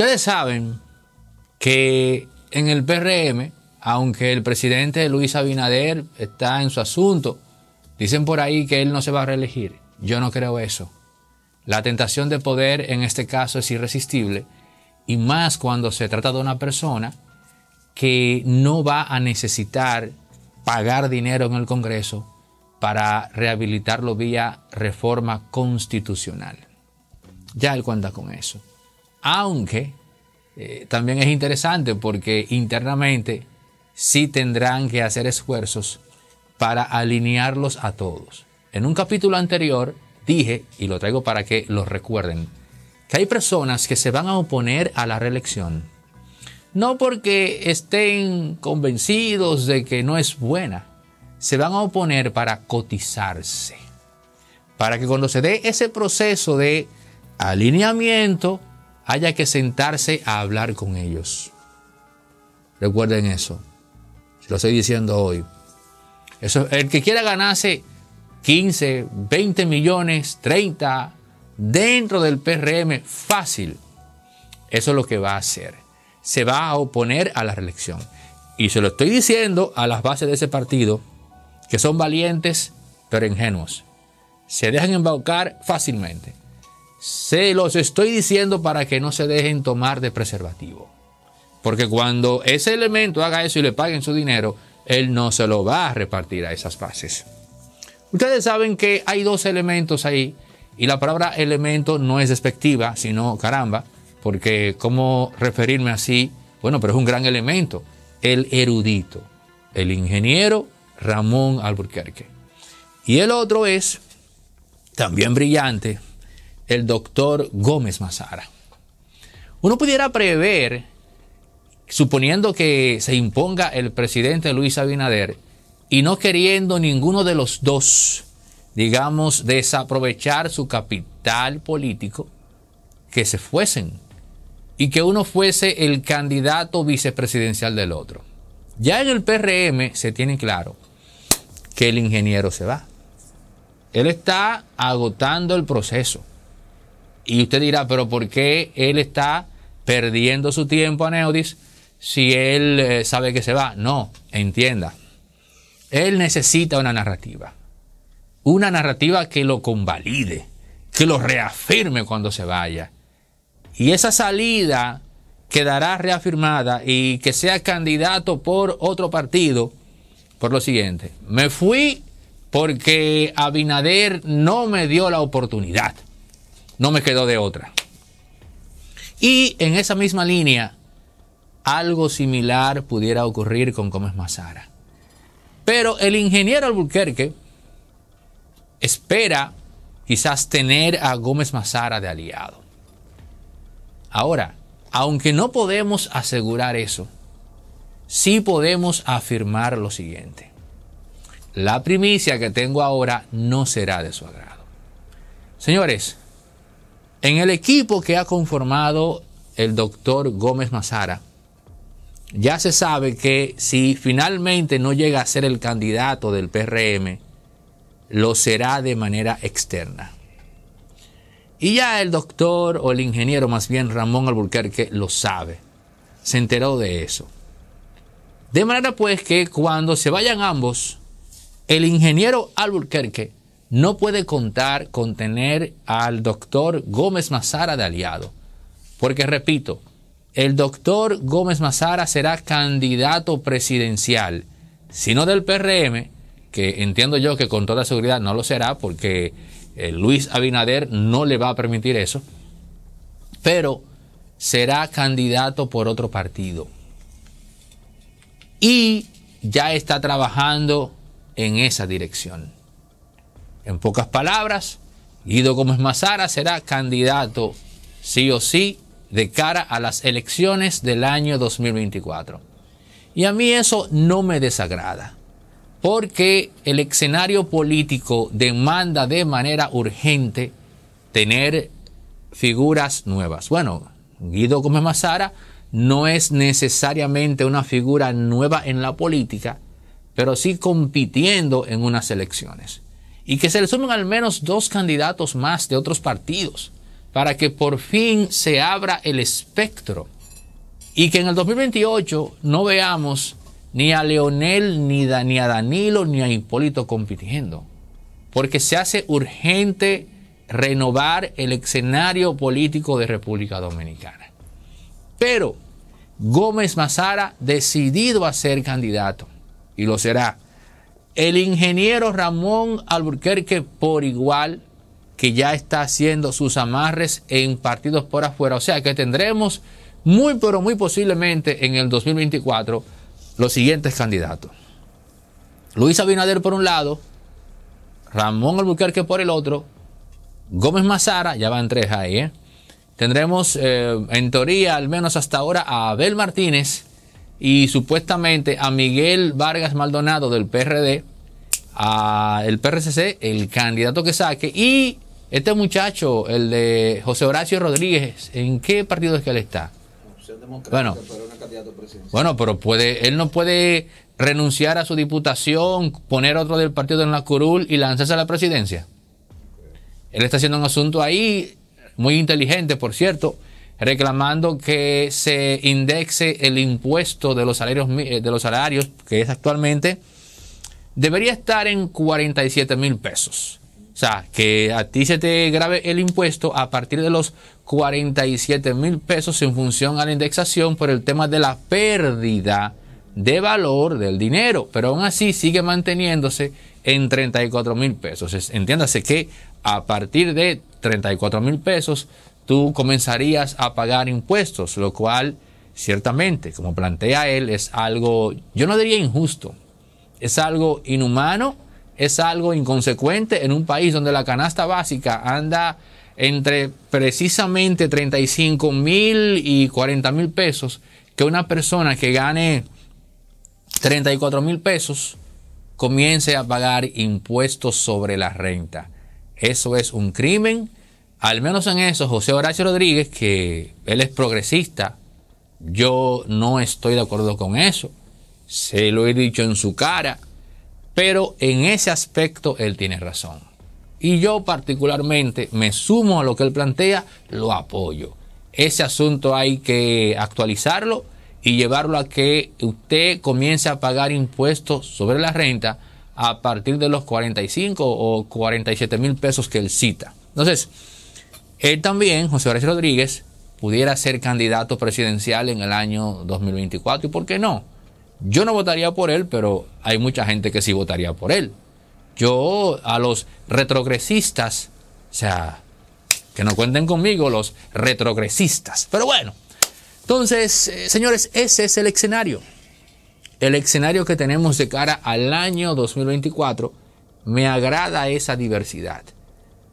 Ustedes saben que en el PRM, aunque el presidente Luis Abinader está en su asunto, dicen por ahí que él no se va a reelegir. Yo no creo eso. La tentación de poder en este caso es irresistible y más cuando se trata de una persona que no va a necesitar pagar dinero en el Congreso para rehabilitarlo vía reforma constitucional. Ya él cuenta con eso aunque eh, también es interesante porque internamente sí tendrán que hacer esfuerzos para alinearlos a todos. En un capítulo anterior dije, y lo traigo para que lo recuerden, que hay personas que se van a oponer a la reelección. No porque estén convencidos de que no es buena, se van a oponer para cotizarse. Para que cuando se dé ese proceso de alineamiento, haya que sentarse a hablar con ellos. Recuerden eso. Se Lo estoy diciendo hoy. Eso, el que quiera ganarse 15, 20 millones, 30 dentro del PRM, fácil. Eso es lo que va a hacer. Se va a oponer a la reelección. Y se lo estoy diciendo a las bases de ese partido, que son valientes pero ingenuos. Se dejan embaucar fácilmente. Se los estoy diciendo para que no se dejen tomar de preservativo. Porque cuando ese elemento haga eso y le paguen su dinero, él no se lo va a repartir a esas bases. Ustedes saben que hay dos elementos ahí y la palabra elemento no es despectiva, sino caramba, porque ¿cómo referirme así? Bueno, pero es un gran elemento. El erudito, el ingeniero Ramón Alburquerque. Y el otro es también brillante, el doctor Gómez Mazara. Uno pudiera prever, suponiendo que se imponga el presidente Luis Abinader, y no queriendo ninguno de los dos, digamos, desaprovechar su capital político, que se fuesen y que uno fuese el candidato vicepresidencial del otro. Ya en el PRM se tiene claro que el ingeniero se va. Él está agotando el proceso. Y usted dirá, pero ¿por qué él está perdiendo su tiempo a Neodis si él eh, sabe que se va? No, entienda. Él necesita una narrativa. Una narrativa que lo convalide, que lo reafirme cuando se vaya. Y esa salida quedará reafirmada y que sea candidato por otro partido por lo siguiente. Me fui porque Abinader no me dio la oportunidad no me quedó de otra. Y en esa misma línea, algo similar pudiera ocurrir con Gómez Mazara. Pero el ingeniero Albuquerque espera quizás tener a Gómez Mazara de aliado. Ahora, aunque no podemos asegurar eso, sí podemos afirmar lo siguiente. La primicia que tengo ahora no será de su agrado. Señores, en el equipo que ha conformado el doctor Gómez Mazara, ya se sabe que si finalmente no llega a ser el candidato del PRM, lo será de manera externa. Y ya el doctor o el ingeniero, más bien Ramón Alburquerque, lo sabe. Se enteró de eso. De manera pues que cuando se vayan ambos, el ingeniero Alburquerque no puede contar con tener al doctor Gómez Mazara de aliado. Porque, repito, el doctor Gómez Mazara será candidato presidencial, sino del PRM, que entiendo yo que con toda seguridad no lo será, porque eh, Luis Abinader no le va a permitir eso, pero será candidato por otro partido. Y ya está trabajando en esa dirección. En pocas palabras, Guido Gómez Mazara será candidato sí o sí de cara a las elecciones del año 2024. Y a mí eso no me desagrada, porque el escenario político demanda de manera urgente tener figuras nuevas. Bueno, Guido Gómez Mazara no es necesariamente una figura nueva en la política, pero sí compitiendo en unas elecciones y que se le sumen al menos dos candidatos más de otros partidos para que por fin se abra el espectro y que en el 2028 no veamos ni a Leonel, ni, a Danilo, ni a Hipólito compitiendo, porque se hace urgente renovar el escenario político de República Dominicana. Pero Gómez Mazara decidido a ser candidato, y lo será el ingeniero Ramón Alburquerque por igual, que ya está haciendo sus amarres en partidos por afuera. O sea que tendremos muy, pero muy posiblemente en el 2024 los siguientes candidatos. Luis Abinader por un lado, Ramón Alburquerque por el otro, Gómez Mazara, ya van tres ahí, ¿eh? Tendremos eh, en teoría, al menos hasta ahora, a Abel Martínez y supuestamente a Miguel Vargas Maldonado del PRD el PRCC, el candidato que saque. Y este muchacho, el de José Horacio Rodríguez, ¿en qué partido es que él está? Bueno, pero bueno, pero puede, él no puede renunciar a su diputación, poner otro del partido en la curul y lanzarse a la presidencia. Él está haciendo un asunto ahí, muy inteligente, por cierto, reclamando que se indexe el impuesto de los salarios, eh, de los salarios que es actualmente debería estar en 47 mil pesos. O sea, que a ti se te grave el impuesto a partir de los 47 mil pesos en función a la indexación por el tema de la pérdida de valor del dinero, pero aún así sigue manteniéndose en 34 mil pesos. Entiéndase que a partir de 34 mil pesos tú comenzarías a pagar impuestos, lo cual ciertamente, como plantea él, es algo, yo no diría injusto, es algo inhumano, es algo inconsecuente en un país donde la canasta básica anda entre precisamente 35 mil y 40 mil pesos, que una persona que gane 34 mil pesos comience a pagar impuestos sobre la renta. Eso es un crimen. Al menos en eso, José Horacio Rodríguez, que él es progresista, yo no estoy de acuerdo con eso se lo he dicho en su cara, pero en ese aspecto él tiene razón. Y yo particularmente me sumo a lo que él plantea, lo apoyo. Ese asunto hay que actualizarlo y llevarlo a que usted comience a pagar impuestos sobre la renta a partir de los 45 o 47 mil pesos que él cita. Entonces, él también, José Horacio Rodríguez, pudiera ser candidato presidencial en el año 2024. ¿Y por qué no? Yo no votaría por él, pero hay mucha gente que sí votaría por él. Yo a los retrogresistas, o sea, que no cuenten conmigo los retrogresistas. Pero bueno, entonces, eh, señores, ese es el escenario. El escenario que tenemos de cara al año 2024, me agrada esa diversidad.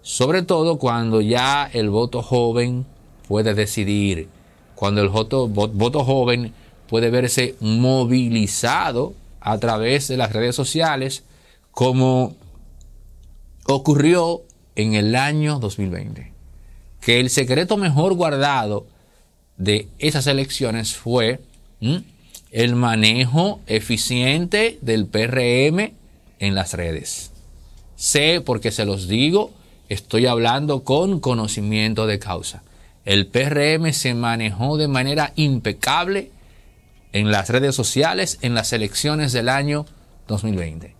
Sobre todo cuando ya el voto joven puede decidir, cuando el voto joven puede verse movilizado a través de las redes sociales como ocurrió en el año 2020. Que el secreto mejor guardado de esas elecciones fue el manejo eficiente del PRM en las redes. Sé, porque se los digo, estoy hablando con conocimiento de causa. El PRM se manejó de manera impecable en las redes sociales en las elecciones del año 2020.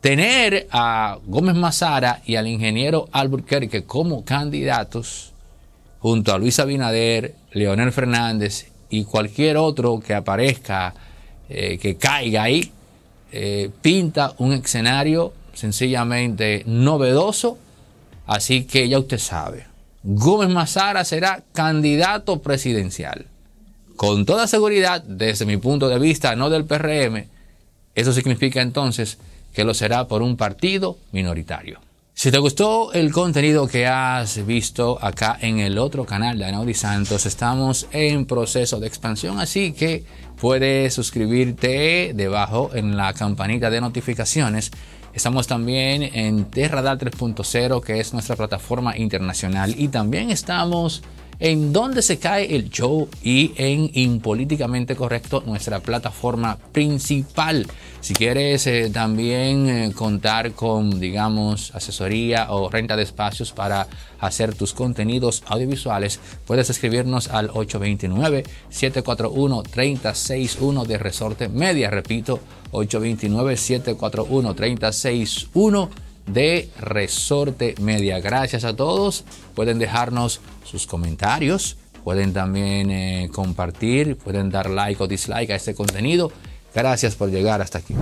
Tener a Gómez Mazara y al ingeniero Alburquerque como candidatos junto a Luis Abinader, Leonel Fernández y cualquier otro que aparezca, eh, que caiga ahí, eh, pinta un escenario sencillamente novedoso. Así que ya usted sabe, Gómez Mazara será candidato presidencial con toda seguridad, desde mi punto de vista, no del PRM, eso significa entonces que lo será por un partido minoritario. Si te gustó el contenido que has visto acá en el otro canal de Anaudi Santos, estamos en proceso de expansión, así que puedes suscribirte debajo en la campanita de notificaciones. Estamos también en Terradar 3.0, que es nuestra plataforma internacional, y también estamos en dónde se cae el show y en Impolíticamente Correcto, nuestra plataforma principal. Si quieres eh, también eh, contar con, digamos, asesoría o renta de espacios para hacer tus contenidos audiovisuales, puedes escribirnos al 829-741-361 de Resorte Media. Repito, 829-741-361 de Resorte Media. Gracias a todos. Pueden dejarnos sus comentarios, pueden también eh, compartir, pueden dar like o dislike a este contenido. Gracias por llegar hasta aquí.